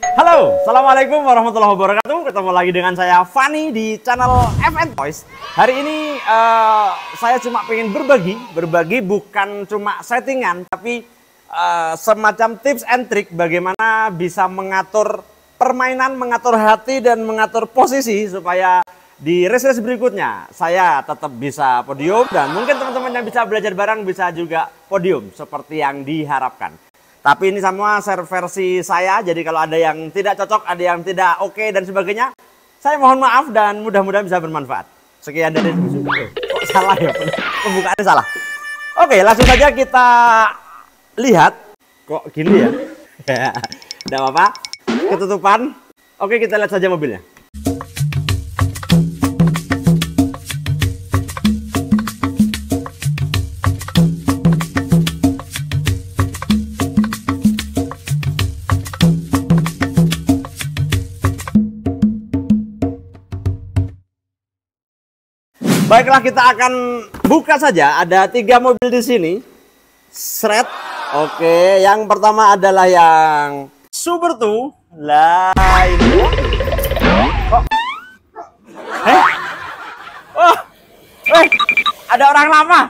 Halo, Assalamualaikum warahmatullahi wabarakatuh Ketemu lagi dengan saya Fani di channel FN Toys Hari ini uh, saya cuma pengen berbagi Berbagi bukan cuma settingan Tapi uh, semacam tips and trick Bagaimana bisa mengatur permainan, mengatur hati dan mengatur posisi Supaya di reses berikutnya saya tetap bisa podium dan mungkin teman-teman yang bisa belajar bareng bisa juga podium seperti yang diharapkan. Tapi ini semua versi saya, jadi kalau ada yang tidak cocok, ada yang tidak oke okay, dan sebagainya, saya mohon maaf dan mudah-mudahan bisa bermanfaat. Sekian dari Kok salah ya? Pembukaannya salah. Oke, langsung saja kita lihat. Kok gini ya? Tidak apa-apa. Ketutupan. Oke, kita lihat saja mobilnya. Baiklah kita akan buka saja. Ada tiga mobil di sini. Shred. Oke, yang pertama adalah yang Super 2. Lah ini. Eh? Oh. Eh? Oh. ada orang lama.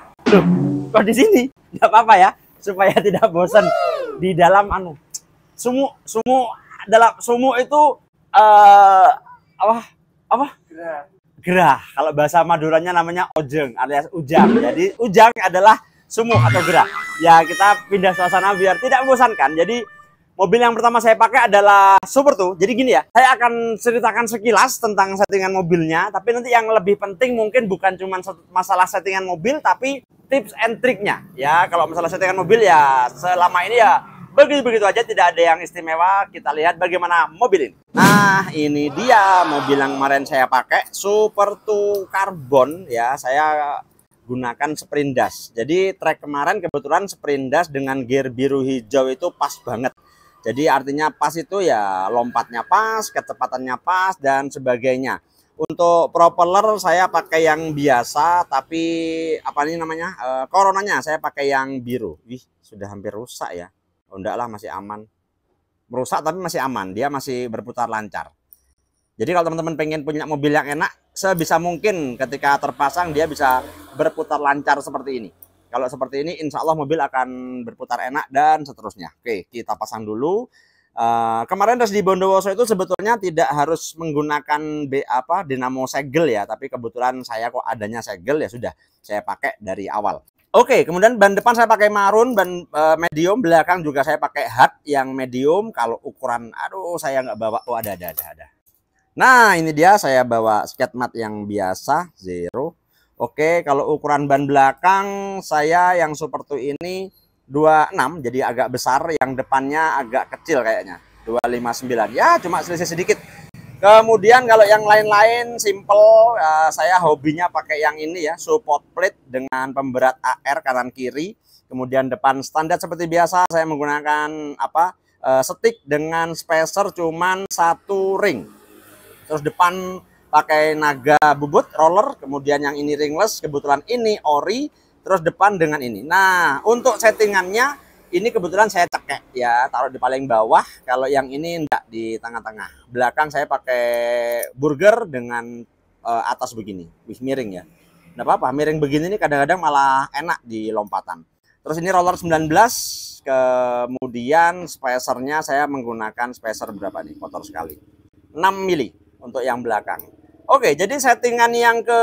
kok di sini? Gak apa-apa ya, supaya tidak bosan di dalam anu. Sumu, sumu dalam sumu itu uh, apa? Apa? gerah. Kalau bahasa Maduranya namanya ojeng alias ujang. Jadi ujang adalah sumuh atau gerah. Ya kita pindah suasana biar tidak membosankan. Jadi mobil yang pertama saya pakai adalah Super tuh. Jadi gini ya, saya akan ceritakan sekilas tentang settingan mobilnya. Tapi nanti yang lebih penting mungkin bukan cuma masalah settingan mobil, tapi tips and triknya. Ya kalau masalah settingan mobil ya selama ini ya Begitu-begitu aja tidak ada yang istimewa. Kita lihat bagaimana mobil ini. Nah, ini dia mobil yang kemarin saya pakai. Super Two Carbon ya. Saya gunakan sprindas. Jadi trek kemarin kebetulan sprindas dengan gear biru hijau itu pas banget. Jadi artinya pas itu ya lompatnya pas, kecepatannya pas dan sebagainya. Untuk propeller saya pakai yang biasa tapi apa ini namanya? E, coronanya saya pakai yang biru. Wih, sudah hampir rusak ya oh, enggak lah masih aman merusak tapi masih aman dia masih berputar lancar jadi kalau teman-teman pengen punya mobil yang enak sebisa mungkin ketika terpasang dia bisa berputar lancar seperti ini kalau seperti ini insya Allah mobil akan berputar enak dan seterusnya oke kita pasang dulu Uh, kemarin terus di Bondowoso itu sebetulnya tidak harus menggunakan B apa dinamo segel ya, tapi kebetulan saya kok adanya segel ya sudah saya pakai dari awal. Oke, okay, kemudian ban depan saya pakai marun, ban uh, medium, belakang juga saya pakai hard yang medium. Kalau ukuran, aduh saya nggak bawa, oh ada, ada, ada, ada. Nah, ini dia saya bawa skate mat yang biasa, zero. Oke, okay, kalau ukuran ban belakang saya yang seperti ini 26, jadi agak besar, yang depannya agak kecil kayaknya, 259. Ya, cuma selisih sedikit. Kemudian kalau yang lain-lain simple, uh, saya hobinya pakai yang ini ya, support plate dengan pemberat AR kanan kiri. Kemudian depan standar seperti biasa saya menggunakan apa? Uh, eh, stick dengan spacer cuman satu ring. Terus depan pakai naga bubut roller, kemudian yang ini ringless, kebetulan ini ori, terus depan dengan ini. Nah, untuk settingannya ini kebetulan saya cekek ya, taruh di paling bawah. Kalau yang ini enggak di tengah-tengah. Belakang saya pakai burger dengan uh, atas begini, wih miring ya. Enggak apa-apa, miring begini ini kadang-kadang malah enak di lompatan. Terus ini roller 19, kemudian spacernya saya menggunakan spacer berapa nih? Kotor sekali. 6 mili untuk yang belakang. Oke, jadi settingan yang ke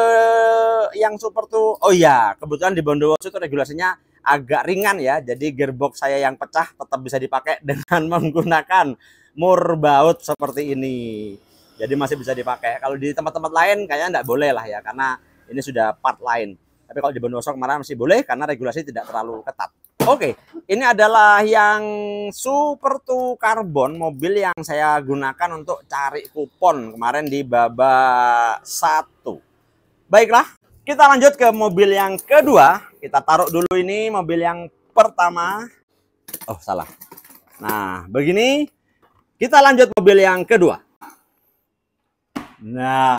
yang super tuh oh iya, kebetulan di Bondowoso itu regulasinya agak ringan ya. Jadi gearbox saya yang pecah tetap bisa dipakai dengan menggunakan mur baut seperti ini. Jadi masih bisa dipakai. Kalau di tempat-tempat lain kayaknya nggak boleh lah ya karena ini sudah part lain. Tapi kalau di Bondowoso kemarin masih boleh karena regulasi tidak terlalu ketat. Oke, ini adalah yang Super to karbon mobil yang saya gunakan untuk cari kupon kemarin di babak satu. Baiklah, kita lanjut ke mobil yang kedua kita taruh dulu ini mobil yang pertama oh salah nah begini kita lanjut mobil yang kedua nah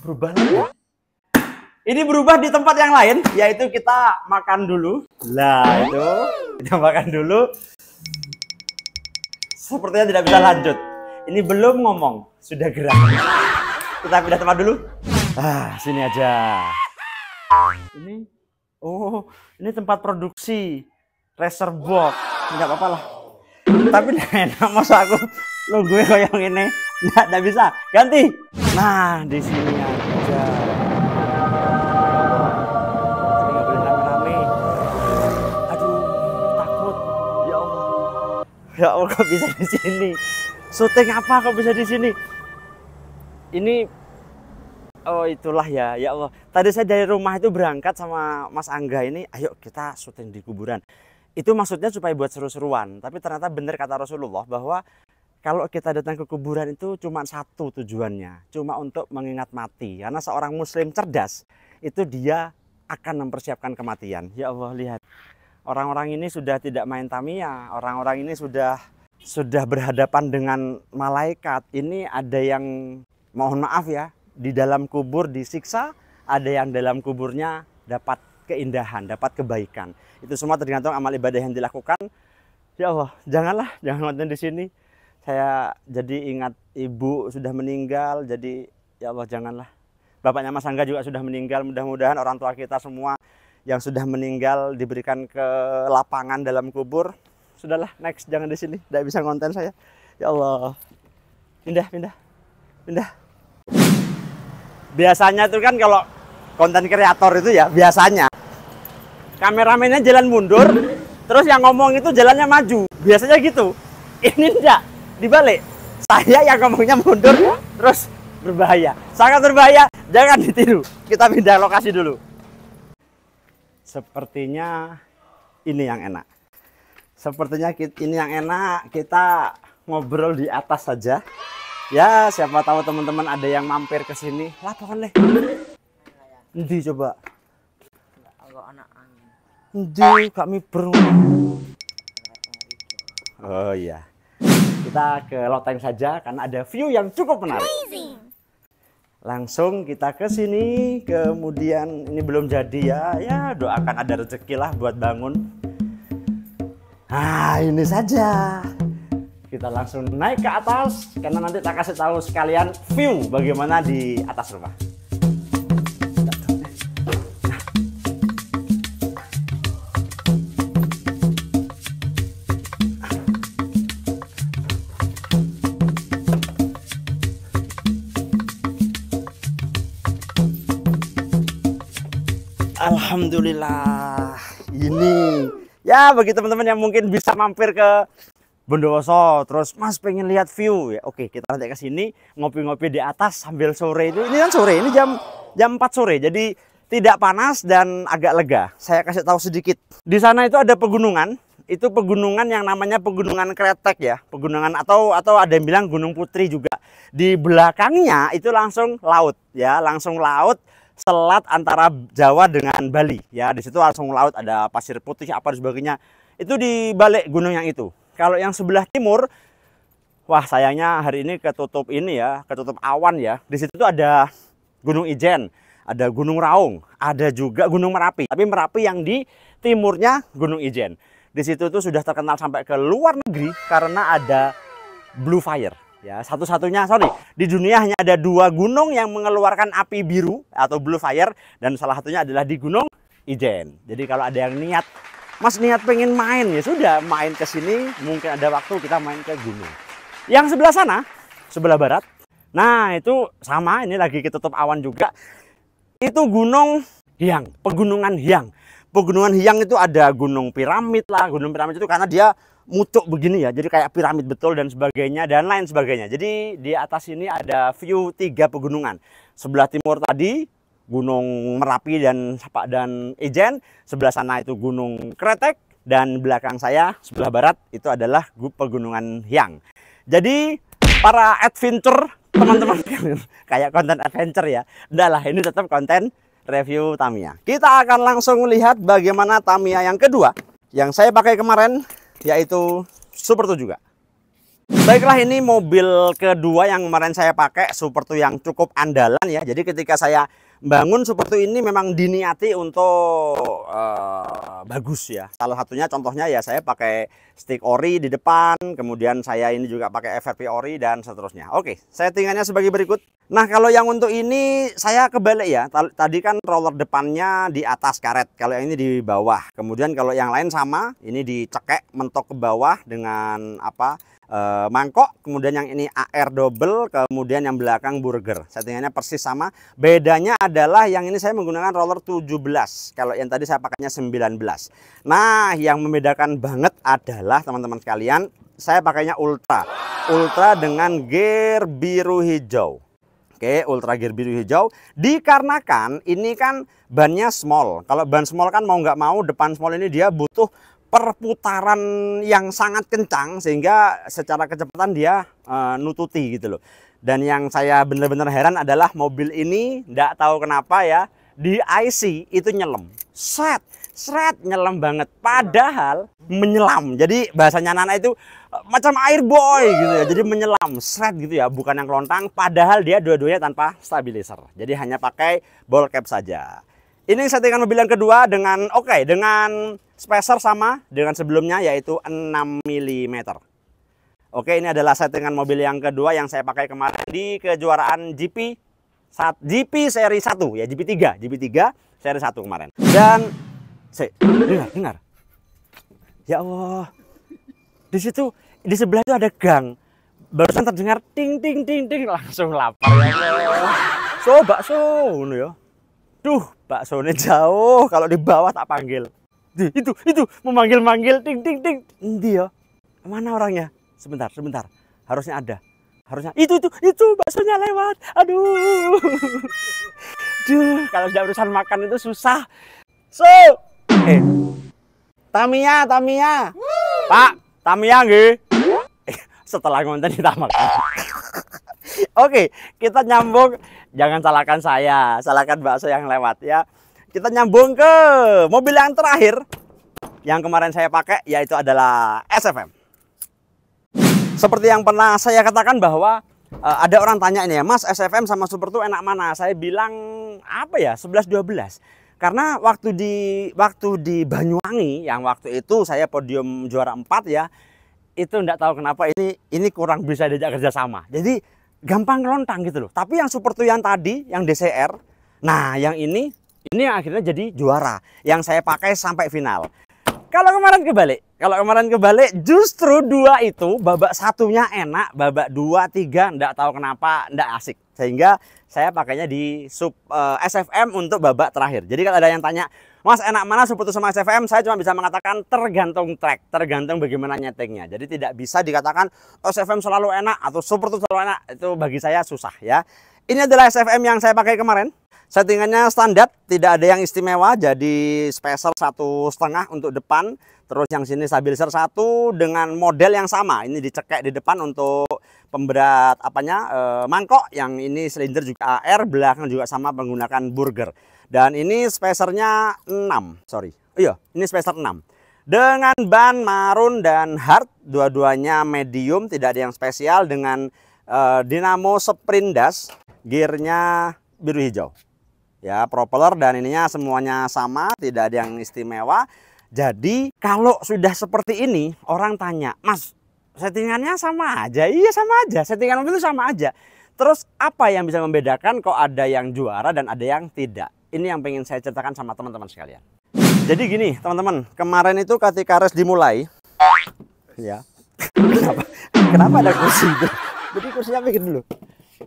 berubah lagi. Ini berubah di tempat yang lain, yaitu kita makan dulu. Lah itu, kita makan dulu. Sepertinya tidak bisa lanjut. Ini belum ngomong, sudah gerak. Kita pindah tempat dulu. Ah, sini aja. Ini oh, ini tempat produksi racer box. nggak apa-apa lah. Tapi enak masa aku lo gue yang ini nggak nggak bisa ganti nah di sini aja boleh rame aduh takut ya allah ya allah kok bisa di sini syuting apa kok bisa di sini ini Oh itulah ya, ya Allah. Tadi saya dari rumah itu berangkat sama Mas Angga ini, ayo kita syuting di kuburan. Itu maksudnya supaya buat seru-seruan. Tapi ternyata benar kata Rasulullah bahwa kalau kita datang ke kuburan itu cuma satu tujuannya, cuma untuk mengingat mati. Karena seorang muslim cerdas itu dia akan mempersiapkan kematian. Ya Allah lihat. Orang-orang ini sudah tidak main tamia, orang-orang ini sudah sudah berhadapan dengan malaikat. Ini ada yang mohon maaf ya, di dalam kubur disiksa, ada yang dalam kuburnya dapat keindahan, dapat kebaikan. Itu semua tergantung amal ibadah yang dilakukan. Ya Allah, janganlah, jangan nonton di sini. Saya jadi ingat ibu sudah meninggal, jadi ya Allah janganlah. Bapaknya Mas Angga juga sudah meninggal, mudah-mudahan orang tua kita semua yang sudah meninggal diberikan ke lapangan dalam kubur. Sudahlah, next jangan di sini, tidak bisa konten saya. Ya Allah. Pindah, pindah. Pindah biasanya tuh kan kalau konten kreator itu ya biasanya kameramennya jalan mundur terus yang ngomong itu jalannya maju biasanya gitu ini enggak dibalik saya yang ngomongnya mundur terus berbahaya sangat berbahaya jangan ditiru kita pindah lokasi dulu sepertinya ini yang enak sepertinya ini yang enak kita ngobrol di atas saja Ya, siapa tahu teman-teman ada yang mampir ke sini. Lah pohon leh. coba? kalau anak angin. Endi kami bro. Oh iya. Kita ke loteng saja karena ada view yang cukup menarik. Langsung kita ke sini, kemudian ini belum jadi ya. Ya, doakan ada rezeki lah buat bangun. Ah, ini saja kita langsung naik ke atas karena nanti tak kasih tahu sekalian view bagaimana di atas rumah Alhamdulillah ini ya bagi teman-teman yang mungkin bisa mampir ke Bondowoso terus Mas pengen lihat view ya oke kita nanti ke sini ngopi-ngopi di atas sambil sore itu ini kan sore ini jam jam 4 sore jadi tidak panas dan agak lega saya kasih tahu sedikit di sana itu ada pegunungan itu pegunungan yang namanya pegunungan kretek ya pegunungan atau atau ada yang bilang Gunung Putri juga di belakangnya itu langsung laut ya langsung laut selat antara Jawa dengan Bali ya di situ langsung laut ada pasir putih apa dan sebagainya itu di balik gunung yang itu kalau yang sebelah timur, wah sayangnya hari ini ketutup ini ya, ketutup awan ya. Di situ tuh ada Gunung Ijen, ada Gunung Raung, ada juga Gunung Merapi. Tapi Merapi yang di timurnya Gunung Ijen. Di situ tuh sudah terkenal sampai ke luar negeri karena ada Blue Fire. Ya, satu-satunya sorry, di dunia hanya ada dua gunung yang mengeluarkan api biru atau blue fire dan salah satunya adalah di Gunung Ijen. Jadi kalau ada yang niat Mas niat pengen main ya sudah main ke sini mungkin ada waktu kita main ke gunung. Yang sebelah sana, sebelah barat. Nah, itu sama ini lagi kita ketutup awan juga. Itu gunung Hiang, pegunungan Hiang. Pegunungan Hiang itu ada gunung piramid lah, gunung piramid itu karena dia mucuk begini ya. Jadi kayak piramid betul dan sebagainya dan lain sebagainya. Jadi di atas ini ada view tiga pegunungan. Sebelah timur tadi Gunung Merapi dan dan Ijen, sebelah sana itu Gunung Kretek dan belakang saya sebelah barat itu adalah pegunungan Hyang. Jadi para adventure teman-teman kayak konten adventure ya. Udahlah ini tetap konten review Tamiya. Kita akan langsung melihat bagaimana Tamiya yang kedua yang saya pakai kemarin yaitu Super 7 juga. Baiklah ini mobil kedua yang kemarin saya pakai Super Two yang cukup andalan ya. Jadi ketika saya bangun Super Two ini memang diniati untuk uh, bagus ya. Salah satunya contohnya ya saya pakai stick ori di depan, kemudian saya ini juga pakai FRP ori dan seterusnya. Oke, settingannya sebagai berikut. Nah kalau yang untuk ini saya kebalik ya. Tadi kan roller depannya di atas karet, kalau yang ini di bawah. Kemudian kalau yang lain sama, ini dicekek mentok ke bawah dengan apa? Eh, mangkok, kemudian yang ini AR double, kemudian yang belakang burger. Settingannya persis sama. Bedanya adalah yang ini saya menggunakan roller 17, kalau yang tadi saya pakainya 19. Nah, yang membedakan banget adalah teman-teman sekalian, saya pakainya ultra. Ultra dengan gear biru hijau. Oke, ultra gear biru hijau dikarenakan ini kan bannya small. Kalau ban small kan mau nggak mau depan small ini dia butuh perputaran yang sangat kencang sehingga secara kecepatan dia uh, nututi gitu loh. Dan yang saya benar-benar heran adalah mobil ini tidak tahu kenapa ya di IC itu nyelam. Set, seret nyelam banget. Padahal menyelam. Jadi bahasanya Nana itu eh, macam air boy gitu ya. Jadi menyelam, seret gitu ya, bukan yang kelontang padahal dia dua-duanya tanpa stabilizer. Jadi hanya pakai ball cap saja. Ini settingan mobil yang kedua dengan oke okay, dengan spacer sama dengan sebelumnya yaitu 6 mm. Oke, ini adalah settingan mobil yang kedua yang saya pakai kemarin di kejuaraan GP saat GP seri 1 ya GP3, GP3 seri 1 kemarin. Dan se dengar, dengar. Ya Allah. Di situ di sebelah itu ada gang. Barusan terdengar ting ting ting ting langsung lapar. coba So bakso ya. Duh, Sony jauh kalau di bawah tak panggil Itu, itu itu memanggil-manggil ting ting ting endi ya mana orangnya sebentar sebentar harusnya ada harusnya itu itu itu baksonya lewat aduh Duh, kalau sudah urusan makan itu susah so eh Tamia Tamia Pak Tamia nggih eh, setelah ngonten kita makan Oke, kita nyambung. Jangan salahkan saya, salahkan bakso yang lewat ya. Kita nyambung ke mobil yang terakhir yang kemarin saya pakai yaitu adalah SFM. Seperti yang pernah saya katakan bahwa uh, ada orang tanya ini ya, Mas SFM sama Super tuh enak mana? Saya bilang apa ya, 11 12 karena waktu di waktu di Banyuwangi yang waktu itu saya podium juara 4 ya itu tidak tahu kenapa ini ini kurang bisa diajak kerjasama jadi gampang rontang gitu loh. Tapi yang Super yang tadi, yang DCR, nah yang ini, ini yang akhirnya jadi juara. Yang saya pakai sampai final. Kalau kemarin kebalik, kalau kemarin kebalik, justru dua itu babak satunya enak, babak dua tiga ndak tahu kenapa ndak asik. Sehingga saya pakainya di sub uh, eh, SFM untuk babak terakhir. Jadi kalau ada yang tanya, Mas enak mana sub putus sama SFM? Saya cuma bisa mengatakan tergantung track, tergantung bagaimana nyetingnya. Jadi tidak bisa dikatakan oh, SFM selalu enak atau sub putus selalu enak. Itu bagi saya susah ya. Ini adalah SFM yang saya pakai kemarin. Settingannya standar, tidak ada yang istimewa. Jadi spacer satu setengah untuk depan, terus yang sini stabilizer satu dengan model yang sama. Ini dicekek di depan untuk pemberat apanya e, mangkok. Yang ini silinder juga AR, belakang juga sama menggunakan burger. Dan ini spacernya 6, sorry. Iya, ini spacer 6 dengan ban marun dan hard dua-duanya medium tidak ada yang spesial dengan e, dinamo sprint dash gearnya biru hijau ya propeller dan ininya semuanya sama tidak ada yang istimewa jadi kalau sudah seperti ini orang tanya mas settingannya sama aja iya sama aja settingan mobil itu sama aja terus apa yang bisa membedakan kok ada yang juara dan ada yang tidak ini yang pengen saya ceritakan sama teman-teman sekalian jadi gini teman-teman kemarin itu ketika res dimulai ya kenapa, kenapa ada kursi itu jadi kursinya bikin dulu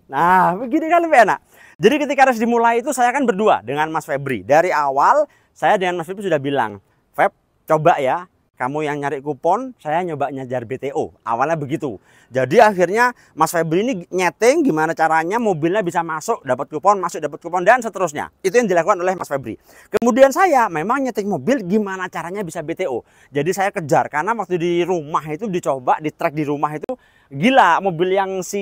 nah begini kan lebih enak jadi ketika harus dimulai itu saya kan berdua dengan Mas Febri. Dari awal saya dengan Mas Febri sudah bilang, Feb coba ya kamu yang nyari kupon, saya nyoba nyajar BTO. Awalnya begitu. Jadi akhirnya Mas Febri ini nyeting gimana caranya mobilnya bisa masuk, dapat kupon, masuk, dapat kupon, dan seterusnya. Itu yang dilakukan oleh Mas Febri. Kemudian saya memang nyeting mobil gimana caranya bisa BTO. Jadi saya kejar, karena waktu di rumah itu dicoba, di track di rumah itu gila mobil yang si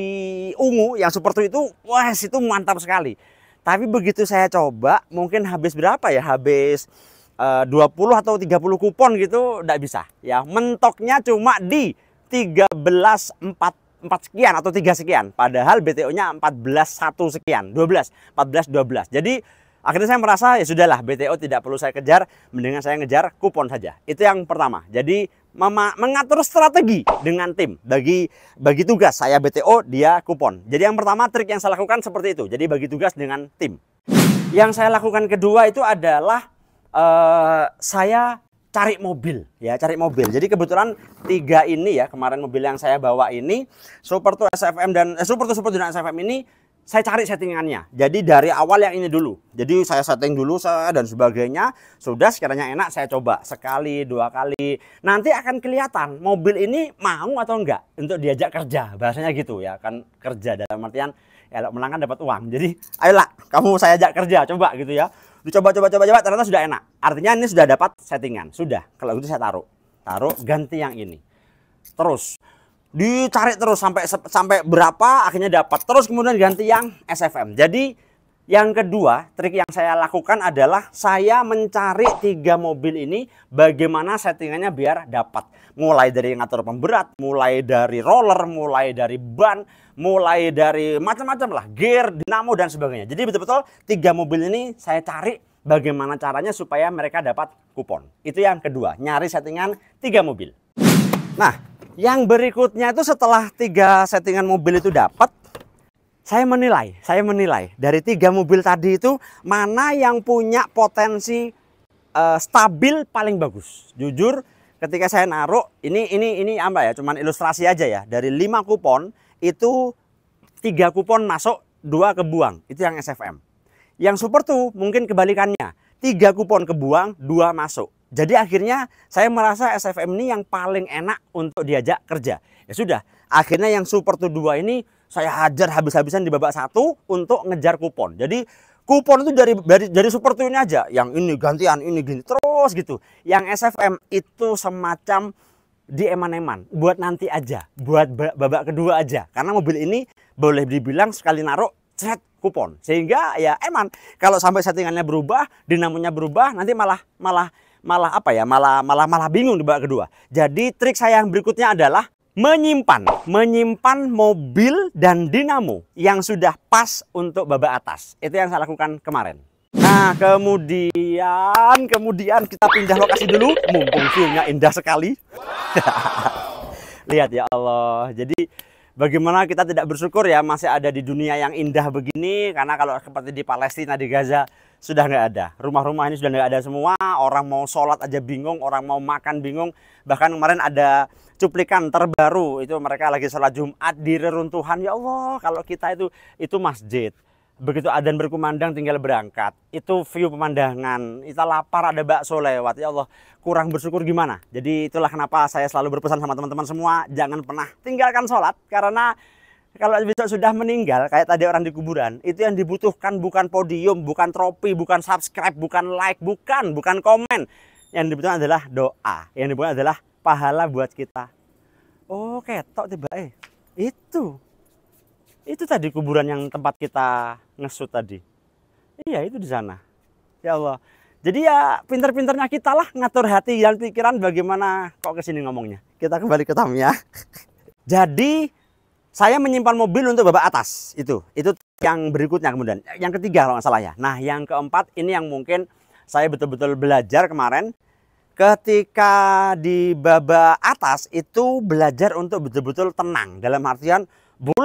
ungu yang super itu wah itu mantap sekali tapi begitu saya coba mungkin habis berapa ya habis e, eh, 20 atau 30 kupon gitu tidak bisa ya mentoknya cuma di 13 4 4 sekian atau 3 sekian padahal BTO nya 14 1 sekian 12 14 12 jadi Akhirnya saya merasa ya sudahlah BTO tidak perlu saya kejar, mendingan saya ngejar kupon saja. Itu yang pertama. Jadi mama mengatur strategi dengan tim bagi bagi tugas saya BTO dia kupon. Jadi yang pertama trik yang saya lakukan seperti itu. Jadi bagi tugas dengan tim. Yang saya lakukan kedua itu adalah uh, saya cari mobil ya cari mobil jadi kebetulan tiga ini ya kemarin mobil yang saya bawa ini Super tuh SFM dan eh, Super tuh Super Tour dan SFM ini saya cari settingannya. Jadi dari awal yang ini dulu. Jadi saya setting dulu dan sebagainya. Sudah sekiranya enak saya coba sekali, dua kali. Nanti akan kelihatan mobil ini mau atau enggak untuk diajak kerja. Bahasanya gitu ya, kan kerja dalam artian ya menang kan dapat uang. Jadi ayolah kamu saya ajak kerja coba gitu ya. Dicoba coba coba coba ternyata sudah enak. Artinya ini sudah dapat settingan, sudah. Kalau gitu saya taruh. Taruh ganti yang ini. Terus dicari terus sampai sampai berapa akhirnya dapat terus kemudian ganti yang SFM jadi yang kedua trik yang saya lakukan adalah saya mencari tiga mobil ini bagaimana settingannya biar dapat mulai dari ngatur pemberat mulai dari roller mulai dari ban mulai dari macam-macam lah gear dinamo dan sebagainya jadi betul-betul tiga mobil ini saya cari bagaimana caranya supaya mereka dapat kupon itu yang kedua nyari settingan tiga mobil nah yang berikutnya itu setelah tiga settingan mobil itu dapat, saya menilai, saya menilai dari tiga mobil tadi itu mana yang punya potensi uh, stabil paling bagus. Jujur, ketika saya naruh ini ini ini apa ya? Cuman ilustrasi aja ya. Dari lima kupon itu tiga kupon masuk, dua kebuang. Itu yang SFM. Yang super tuh mungkin kebalikannya. Tiga kupon kebuang, dua masuk. Jadi akhirnya saya merasa SFM ini yang paling enak untuk diajak kerja. Ya sudah, akhirnya yang Super to 2 ini saya hajar habis-habisan di babak satu untuk ngejar kupon. Jadi kupon itu dari dari, dari Super to ini aja, yang ini gantian, ini gini terus gitu. Yang SFM itu semacam di eman-eman buat nanti aja buat babak kedua aja karena mobil ini boleh dibilang sekali naruh cret, kupon sehingga ya eman kalau sampai settingannya berubah dinamonya berubah nanti malah malah malah apa ya malah malah malah bingung di babak kedua. Jadi trik saya yang berikutnya adalah menyimpan menyimpan mobil dan dinamo yang sudah pas untuk babak atas. Itu yang saya lakukan kemarin. Nah, kemudian kemudian kita pindah lokasi dulu mumpung view indah sekali. Wow. Lihat ya Allah. Jadi bagaimana kita tidak bersyukur ya masih ada di dunia yang indah begini karena kalau seperti di Palestina di Gaza sudah nggak ada rumah-rumah ini sudah nggak ada semua orang mau sholat aja bingung orang mau makan bingung bahkan kemarin ada cuplikan terbaru itu mereka lagi sholat Jumat di reruntuhan ya Allah kalau kita itu itu masjid begitu adan berkumandang tinggal berangkat itu view pemandangan kita lapar ada bakso lewat ya Allah kurang bersyukur gimana jadi itulah kenapa saya selalu berpesan sama teman-teman semua jangan pernah tinggalkan sholat karena kalau besok sudah meninggal kayak tadi orang di kuburan itu yang dibutuhkan bukan podium bukan trofi bukan subscribe bukan like bukan bukan komen yang dibutuhkan adalah doa yang dibutuhkan adalah pahala buat kita oh tok tiba eh itu itu tadi kuburan yang tempat kita ngesut tadi. Iya, itu di sana. Ya Allah. Jadi ya pinter-pinternya kita lah ngatur hati dan pikiran bagaimana kok kesini ngomongnya. Kita kembali ke Tamiya. Jadi saya menyimpan mobil untuk bapak atas itu. Itu yang berikutnya kemudian. Yang ketiga kalau nggak salah ya. Nah yang keempat ini yang mungkin saya betul-betul belajar kemarin. Ketika di bapak atas itu belajar untuk betul-betul tenang. Dalam artian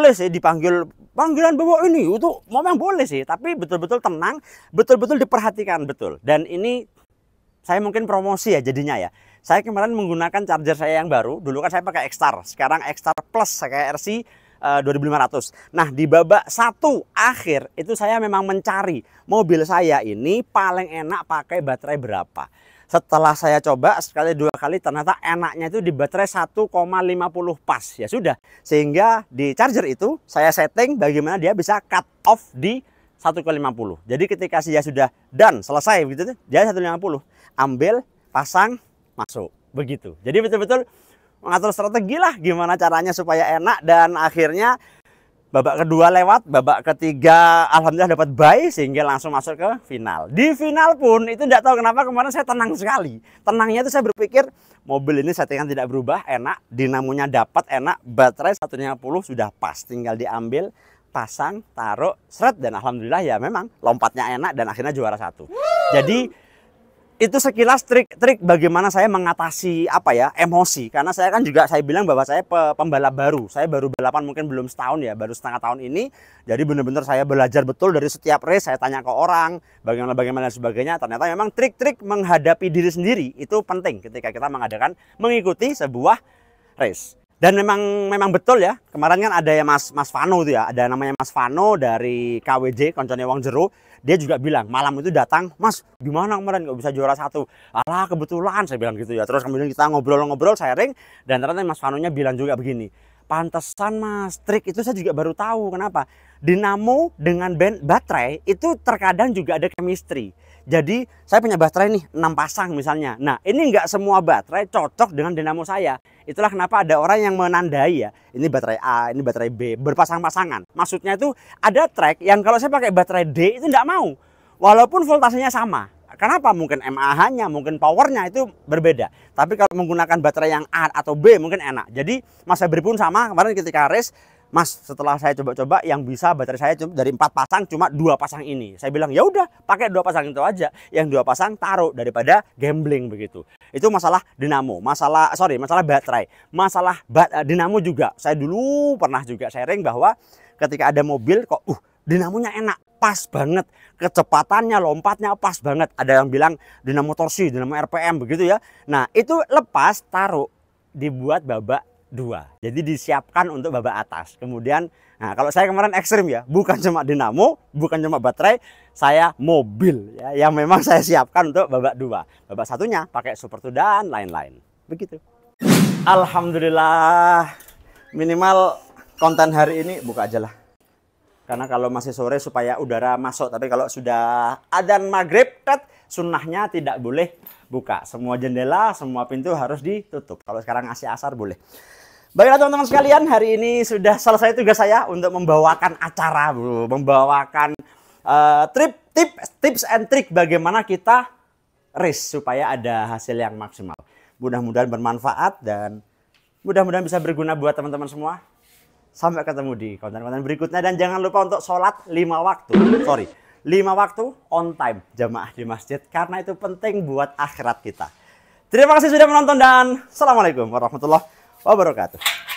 boleh sih dipanggil panggilan bawa ini itu memang boleh sih tapi betul-betul tenang betul-betul diperhatikan betul dan ini saya mungkin promosi ya jadinya ya saya kemarin menggunakan charger saya yang baru dulu kan saya pakai Xstar sekarang Xstar Plus saya RC uh, 2500 nah di babak satu akhir itu saya memang mencari mobil saya ini paling enak pakai baterai berapa setelah saya coba sekali dua kali ternyata enaknya itu di baterai 1,50 pas ya sudah sehingga di charger itu saya setting bagaimana dia bisa cut off di koma lima puluh jadi ketika saya sudah done selesai begitu dia 150 ambil pasang masuk begitu jadi betul-betul mengatur strategi lah gimana caranya supaya enak dan akhirnya babak kedua lewat, babak ketiga alhamdulillah dapat bye sehingga langsung masuk ke final. Di final pun itu tidak tahu kenapa kemarin saya tenang sekali. Tenangnya itu saya berpikir mobil ini settingan tidak berubah, enak, dinamonya dapat enak, baterai 150 sudah pas, tinggal diambil pasang, taruh, seret dan alhamdulillah ya memang lompatnya enak dan akhirnya juara satu. Jadi itu sekilas trik-trik bagaimana saya mengatasi apa ya emosi karena saya kan juga saya bilang bahwa saya pe pembalap baru saya baru balapan mungkin belum setahun ya baru setengah tahun ini jadi benar-benar saya belajar betul dari setiap race saya tanya ke orang bagaimana bagaimana dan sebagainya ternyata memang trik-trik menghadapi diri sendiri itu penting ketika kita mengadakan mengikuti sebuah race dan memang memang betul ya kemarin kan ada ya Mas Mas Vano itu ya ada namanya Mas Vano dari KWJ Konconnya Wong Jeru dia juga bilang malam itu datang Mas gimana kemarin nggak bisa juara satu alah kebetulan saya bilang gitu ya terus kemudian kita ngobrol-ngobrol sharing dan ternyata Mas Vanonya bilang juga begini Pantesan mas, trik itu saya juga baru tahu. Kenapa? Dinamo dengan band baterai itu terkadang juga ada chemistry. Jadi saya punya baterai nih 6 pasang misalnya. Nah ini nggak semua baterai cocok dengan dinamo saya. Itulah kenapa ada orang yang menandai ya. Ini baterai A, ini baterai B, berpasang-pasangan. Maksudnya itu ada track yang kalau saya pakai baterai D itu nggak mau. Walaupun voltasenya sama. Kenapa? Mungkin MAH-nya, mungkin powernya itu berbeda. Tapi kalau menggunakan baterai yang A atau B mungkin enak. Jadi Mas Febri pun sama kemarin ketika race, Mas setelah saya coba-coba yang bisa baterai saya cuma dari empat pasang cuma dua pasang ini. Saya bilang ya udah pakai dua pasang itu aja. Yang dua pasang taruh daripada gambling begitu. Itu masalah dinamo, masalah sorry masalah baterai, masalah bat, eh, dinamo juga. Saya dulu pernah juga sharing bahwa ketika ada mobil kok uh dinamonya enak pas banget kecepatannya lompatnya pas banget ada yang bilang dinamo torsi dinamo RPM begitu ya nah itu lepas taruh dibuat babak dua jadi disiapkan untuk babak atas kemudian nah kalau saya kemarin ekstrim ya bukan cuma dinamo bukan cuma baterai saya mobil ya yang memang saya siapkan untuk babak dua babak satunya pakai super dan lain-lain begitu Alhamdulillah minimal konten hari ini buka aja lah karena kalau masih sore supaya udara masuk. Tapi kalau sudah adzan maghrib, tet, sunnahnya tidak boleh buka. Semua jendela, semua pintu harus ditutup. Kalau sekarang ngasih asar boleh. Baiklah teman-teman sekalian, hari ini sudah selesai tugas saya untuk membawakan acara, membawakan uh, trip, tip, tips and trick bagaimana kita race supaya ada hasil yang maksimal. Mudah-mudahan bermanfaat dan mudah-mudahan bisa berguna buat teman-teman semua. Sampai ketemu di konten-konten berikutnya dan jangan lupa untuk sholat lima waktu. Sorry, lima waktu on time jamaah di masjid karena itu penting buat akhirat kita. Terima kasih sudah menonton dan assalamualaikum warahmatullahi wabarakatuh.